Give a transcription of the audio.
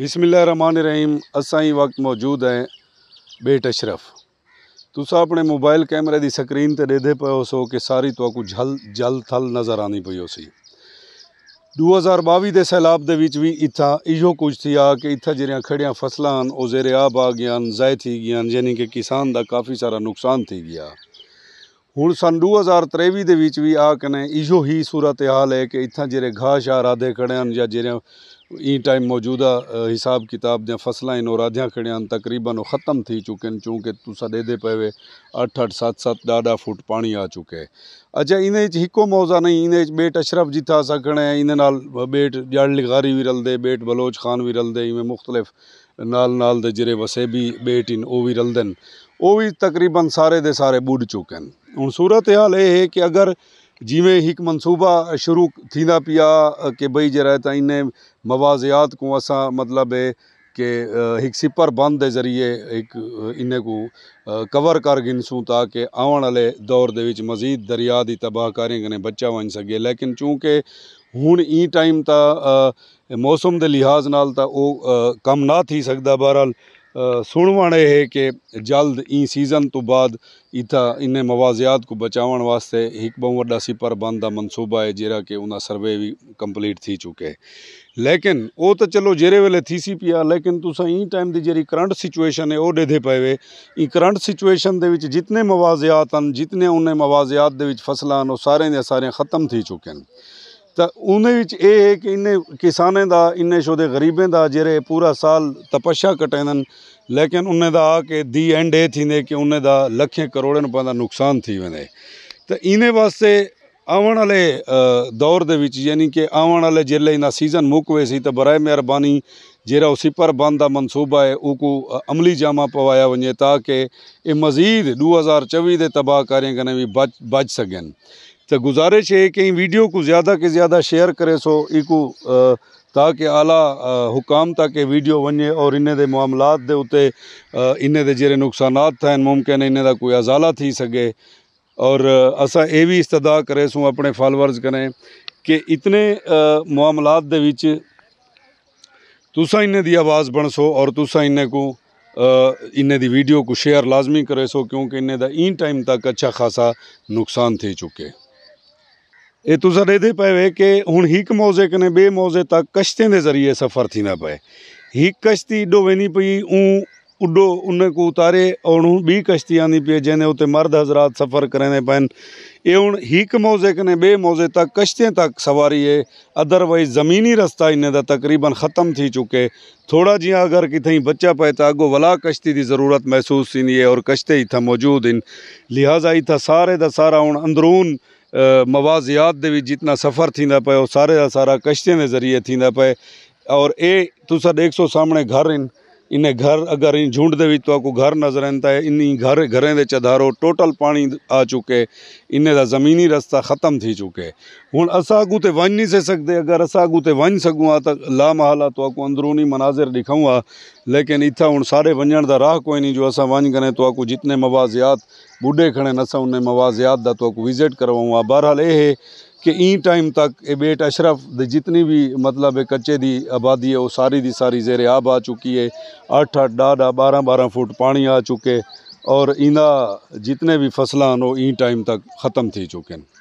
रहमान बिसमीम असाई वक्त मौजूद है बेट अशरफ तुस अपने मोबाइल कैमरे की स्क्रीन पर ते पे हो सो कि सारी तो कुछ जल जल थल नज़र आनी पी होसीं दो हज़ार ॿावीह जे सैलाब के भी इतना इहो कुछ थी आ कि इतना जहिड़ियां खड़िया फसल आहिनि ज़ेरे आब आ गया ज़ाए थी गया यानी कि किसान का काफ़ी सारा नुकसान थी गया हूँ सन दो हज़ार त्रेवी के भी आ कने इो ही सूरत हाल है कि इतना जेरे घा शाह राधे खड़े या जेरिया ई टाइम मौजूदा हिसाब किताब दियां फसलां इन राधियां खड़ियां आहिनि तक़रीबन ख़त्म थी चुके चुकियनि चूंकि तुसां ॾेदे पवे अठ अठ सत सत ॾाढा फुट पानी आ चुके है अच्छा इन हिकु मौज़ा नहीं इन बेट अशरफ जी था असां खणे इन नाल बेट जड़ लिखारी भी रलते बेट बलोच खान भी रलते इवें मुख़्तलिफ़ नाल नाल दे जेह्ड़े वसेबी बेट इन ओह् विरल दे न ओह् बी तकरीबन सारे दे सारे बुढ़ चुके न हून सूरत हाल ये है कि अगर जिमें एक मनसूबा शुरू थींदा पिया की भई जरा त इन मवाज़ियात को मतलब है कि एक सिपर बंद के ज़रिए एक हिकु को कवर कर गिनसूँ ताकि आने वाले दौर दे मज़ीद दरिया दी तबाहकारी कन्नै बचा वञी सके लेकिन चूंकि हूँ ई टाइम त मौसम के लिहाज नाल तो वो कम ना थी सकता बहरहाल ਸੁਣਵਣ ਇਹ ਕਿ ਜਲਦ ਇਹ ਸੀਜ਼ਨ ਤੋਂ ਬਾਅਦ ਇਥਾ ਇਨੇ ਮਵਾਜ਼ਿਆਤ ਕੋ ਬਚਾਉਣ ਵਾਸਤੇ ਇੱਕ ਬਹੁਤ ਵੱਡਾ ਸੀ ਪਰਬੰਦ ਦਾ ਮਨਸੂਬਾ ਹੈ ਜਿਹੜਾ ਕਿ ਉਹਨਾਂ ਸਰਵੇ ਵੀ ਕੰਪਲੀਟ ਥੀ ਚੁਕੇ ਲੇਕਿਨ ਉਹ ਤਾਂ ਚਲੋ ਜਿਹੜੇ ਵੇਲੇ ਥੀ ਸੀ ਪਿਆ ਲੇਕਿਨ ਤੁਸੀਂ ਇਹ ਟਾਈਮ ਦੀ ਜਿਹੜੀ ਕਰੰਟ ਸਿਚੁਏਸ਼ਨ ਹੈ ਉਹ ਦੇਦੇ ਪਏ ਇਹ ਕਰੰਟ ਸਿਚੁਏਸ਼ਨ ਦੇ ਵਿੱਚ ਜਿੰਨੇ ਮਵਾਜ਼ਿਆਤ ਹਨ ਜਿੰਨੇ ਉਹਨੇ ਮਵਾਜ਼ਿਆਤ ਦੇ ਵਿੱਚ ਫਸਲਾਂ ਨੂੰ ਸਾਰੇ ਦੇ ਸਾਰੇ ਖਤਮ ਥੀ ਚੁਕੇ ਹਨ ਤਾਂ ਉਹਦੇ ਵਿੱਚ ਇਹ ਹੈ ਕਿ ਇੰਨੇ ਕਿਸਾਨਾਂ ਦਾ ਇੰਨੇ ਸ਼ੋਦੇ ਗਰੀਬਾਂ ਦਾ ਜਿਹੜੇ ਪੂਰਾ ਸਾਲ ਤਪਸ਼ਾ ਕਟੈਨਨ ਲੇਕਿਨ ਉਹਨੇ ਦਾ ਆ ਕੇ ਦੀ ਐਂਡ ਇਹ ਥੀਂਦੇ ਕਿ ਉਹਨੇ ਦਾ ਲੱਖੇ ਕਰੋੜਾਂ ਰੁਪਏ ਦਾ ਨੁਕਸਾਨ ਥੀ ਵੇਂਦੇ ਤਾਂ ਇਹਨੇ ਵਾਸਤੇ ਆਉਣ ਵਾਲੇ ਦੌਰ ਦੇ ਵਿੱਚ ਯਾਨੀ ਕਿ ਆਉਣ ਵਾਲੇ ਜਿਲੇ ਦਾ ਸੀਜ਼ਨ ਮੁੱਕ ਹੋਏ ਸੀ ਤਾਂ ਬਰਾਏ ਮਿਹਰਬਾਨੀ ਜਿਹੜਾ ਉਸੀ ਪਰ ਬੰਦ ਦਾ ਮਨਸੂਬਾ ਹੈ ਉਹ ਕੋ ਅਮਲੀ ਜਾਮਾ ਪਵਾਇਆ ਵਣੇ ਤਾਂ ਕਿ ਇਹ ਮਜ਼ੀਦ 2024 ਦੇ ਤਬਾਹ ਕਾਰੀਆਂ ਕਨੇ ਵੀ ਬਚ ਬਚ ਸਕਣ तो गुजारिश है कि वीडियो को ज़्यादा के ज़्यादा शेयर करे सो इको ताकि आला हुकाम तक ये वीडियो वञे और इन दे मामलात के उते इन के जहिड़े नुक़सान थे मुमकिन इन का कोई अज़ाला थी सके और अस ये भी इस्तदा करे सूँ अपने फॉलोअर्स करें कि इतने मामलात के तुसा इन की आवाज़ बन सो और तुसा इन को इन की वीडियो को शेयर लाजमी करे सो क्योंकि इन का इन टाइम तक अच्छा खासा नुकसान थे चुके ये ਤੋਂ ਜ਼ਰ कि हूँ एक ਹੁਣ ਹਿੱਕ बे मौजे तक ਮੌਜ਼ੇ के जरिए सफर थी ਸਫ਼ਰ ਥੀਨਾ ਪਏ ਹਿੱਕ ਕਸ਼ਤੀ ਡੋਵੇਨੀ ਪਈ ਉ उॾो उन को उतारे और बी कश्ती आंदी पई जंहिंजे उते मर्द हज़रात सफ़र करंदे पइनि इहे हुन एक मौज़े कने बे मौज़े तक कश्ते तक सवारी है अदरवाइज़ ज़मीनी रस्ता इन तक़रीबन ख़त्म थी चुके थोड़ा जीअं अगर किथे बचा पे तो अगो वला कश्ती की ज़रूरत महसूस थी और कश्ते ई मौजूद इन लिहाज़ा इतना सारे का सारा हुन अंदरून मवाज़ियात जे बि जितना सफ़र थींदा पिया सारे जा सारा कश्तियुनि जे ज़रिए थींदा पिया और इहे तुसां ॾेख सौ सामने घर इन इन्हें घर अगर इन झुंड के तो आपको घर नजर आता है इन घर घरें दे चधारो टोटल पानी आ चुके इन्हें दा ज़मीनी रस्ता ख़त्म थी चुके हूँ अस अगू तो वंज नहीं सकते अगर अस अगू तो वंज सकूँ तो ला महल तो आपको अंदरूनी मनाजिर दिखाऊँ लेकिन इतना हूँ सारे वंजन का राह कोई नहीं जो अस वंज करें तो आपको जितने मवाजियात बुढ़े खड़े अस उन्हें मवाजियात का तो आपको विजिट करवाऊँ बहरहाल ये कि इन टाइम तक ये बेट अशरफ द जितनी भी मतलब है कच्चे की आबादी है वो सारी दी सारी जेरे आब आ चुकी है अठ अठ डा डा बारह बारह फुट पानी आ चुके और इन जितने भी फसल वो टाइम तक ख़त्म थी चुके हैं